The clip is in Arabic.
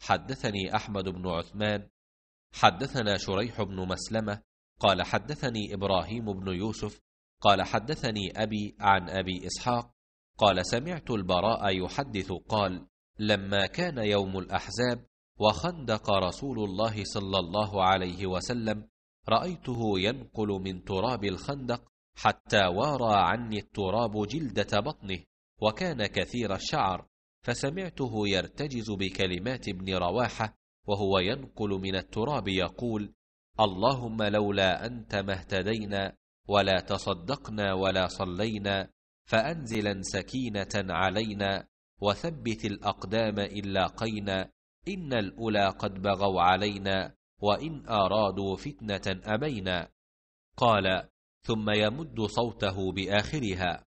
حدثني أحمد بن عثمان حدثنا شريح بن مسلمة قال حدثني إبراهيم بن يوسف قال حدثني أبي عن أبي إسحاق قال سمعت البراء يحدث قال لما كان يوم الأحزاب وخندق رسول الله صلى الله عليه وسلم رأيته ينقل من تراب الخندق حتى وارى عني التراب جلدة بطنه وكان كثير الشعر فسمعته يرتجز بكلمات ابن رواحه وهو ينقل من التراب يقول اللهم لولا انت ما اهتدينا ولا تصدقنا ولا صلينا فانزلا سكينه علينا وثبت الاقدام إن لاقينا ان الاولى قد بغوا علينا وان ارادوا فتنه ابينا قال ثم يمد صوته باخرها